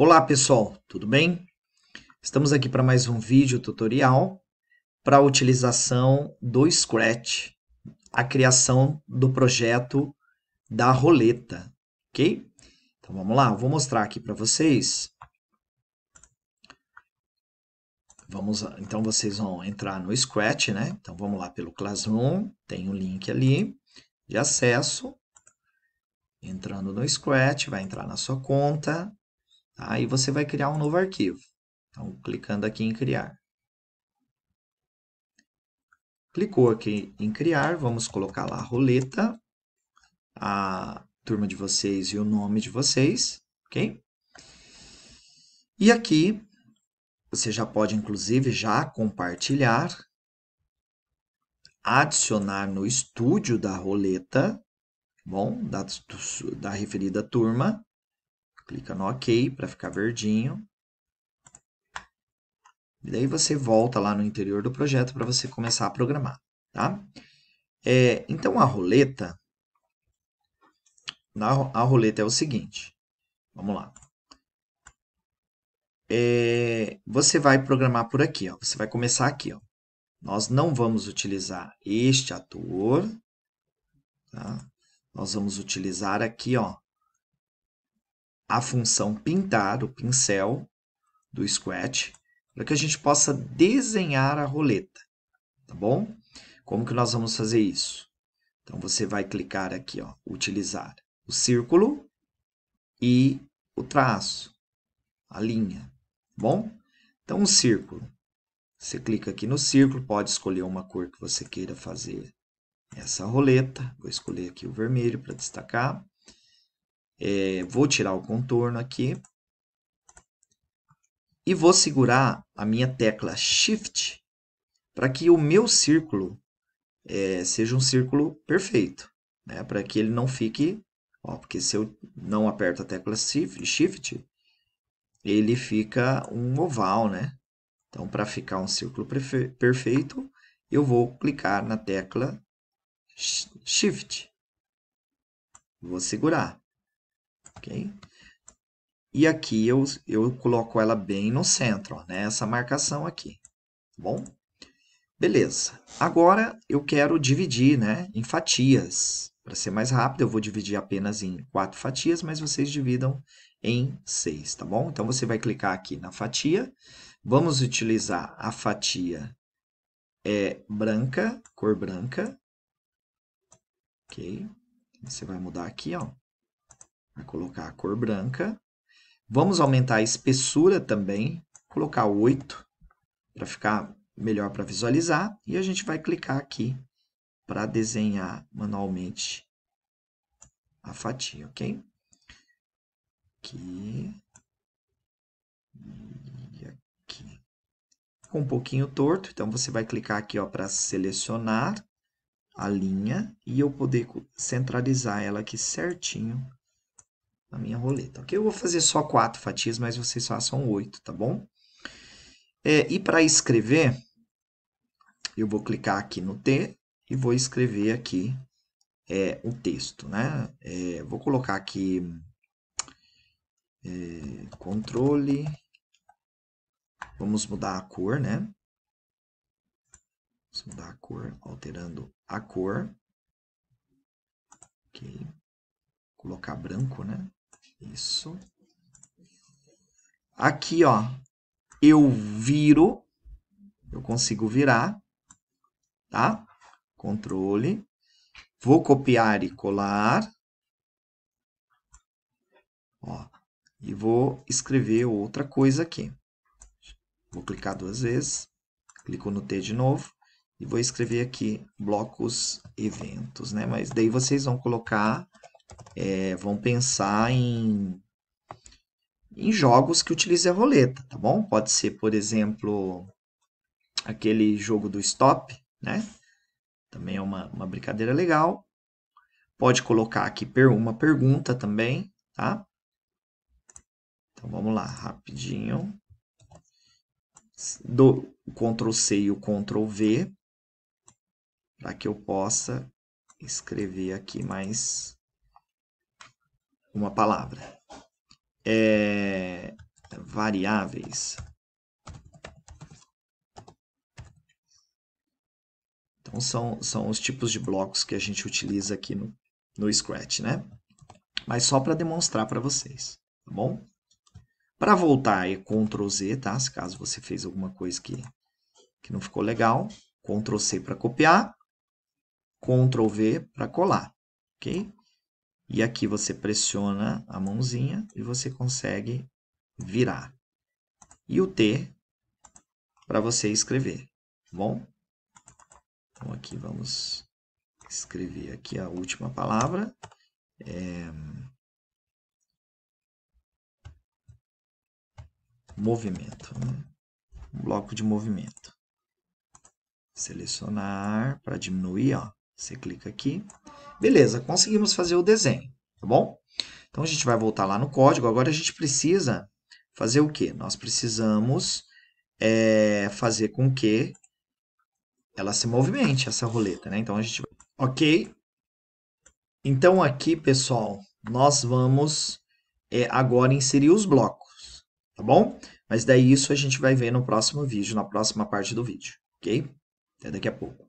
Olá pessoal, tudo bem? Estamos aqui para mais um vídeo tutorial para a utilização do Scratch, a criação do projeto da roleta, ok? Então vamos lá, vou mostrar aqui para vocês. Vamos, então vocês vão entrar no Scratch, né? Então vamos lá pelo Classroom, tem o um link ali de acesso. Entrando no Scratch, vai entrar na sua conta, Aí tá? você vai criar um novo arquivo. Então, clicando aqui em criar. Clicou aqui em criar, vamos colocar lá a roleta, a turma de vocês e o nome de vocês, ok? E aqui, você já pode, inclusive, já compartilhar, adicionar no estúdio da roleta, tá bom, da, da referida turma, clica no OK para ficar verdinho. E daí você volta lá no interior do projeto para você começar a programar, tá? É, então, a roleta, na, a roleta é o seguinte, vamos lá. É, você vai programar por aqui, ó, você vai começar aqui, ó. Nós não vamos utilizar este ator, tá? Nós vamos utilizar aqui, ó, a função pintar, o pincel do Scratch, para que a gente possa desenhar a roleta, tá bom? Como que nós vamos fazer isso? Então, você vai clicar aqui, ó, utilizar o círculo e o traço, a linha, tá bom? Então, um círculo. Você clica aqui no círculo, pode escolher uma cor que você queira fazer essa roleta. Vou escolher aqui o vermelho para destacar. É, vou tirar o contorno aqui. E vou segurar a minha tecla Shift para que o meu círculo é, seja um círculo perfeito. Né? Para que ele não fique... Ó, porque se eu não aperto a tecla Shift, ele fica um oval, né? Então, para ficar um círculo perfeito, eu vou clicar na tecla Shift. Vou segurar ok? E aqui eu, eu coloco ela bem no centro, ó, né? essa marcação aqui, tá bom? Beleza. Agora eu quero dividir né, em fatias. Para ser mais rápido, eu vou dividir apenas em quatro fatias, mas vocês dividam em seis, tá bom? Então, você vai clicar aqui na fatia. Vamos utilizar a fatia é, branca, cor branca. Ok? Você vai mudar aqui, ó. Vai colocar a cor branca. Vamos aumentar a espessura também, colocar 8 para ficar melhor para visualizar. E a gente vai clicar aqui para desenhar manualmente a fatia, ok? Aqui e aqui. Ficou um pouquinho torto, então você vai clicar aqui para selecionar a linha e eu poder centralizar ela aqui certinho na minha roleta, ok? Eu vou fazer só quatro fatias, mas vocês façam oito, tá bom? É, e para escrever, eu vou clicar aqui no T e vou escrever aqui é, o texto, né? É, vou colocar aqui é, controle, vamos mudar a cor, né? Vamos mudar a cor, alterando a cor. Ok. colocar branco, né? Isso. Aqui, ó, eu viro, eu consigo virar, tá? Controle. Vou copiar e colar. Ó, e vou escrever outra coisa aqui. Vou clicar duas vezes, clico no T de novo e vou escrever aqui blocos eventos, né? Mas daí vocês vão colocar é, vão pensar em, em jogos que utilizem a roleta, tá bom? Pode ser, por exemplo, aquele jogo do stop, né? Também é uma, uma brincadeira legal. Pode colocar aqui per, uma pergunta também, tá? Então vamos lá, rapidinho. Do Ctrl C e o Ctrl V para que eu possa escrever aqui mais uma palavra. É, variáveis. Então, são, são os tipos de blocos que a gente utiliza aqui no, no Scratch, né? Mas só para demonstrar para vocês, tá bom? Para voltar é Ctrl Z, tá? Se caso você fez alguma coisa que, que não ficou legal. Ctrl C para copiar. Ctrl V para colar, ok? E aqui você pressiona a mãozinha e você consegue virar. E o T para você escrever, tá bom? Então aqui vamos escrever aqui a última palavra. É... Movimento, né? um bloco de movimento. Selecionar para diminuir, ó. Você clica aqui Beleza, conseguimos fazer o desenho, tá bom? Então, a gente vai voltar lá no código. Agora, a gente precisa fazer o quê? Nós precisamos é, fazer com que ela se movimente, essa roleta, né? Então, a gente... Ok. Então, aqui, pessoal, nós vamos é, agora inserir os blocos, tá bom? Mas daí isso a gente vai ver no próximo vídeo, na próxima parte do vídeo, ok? Até daqui a pouco.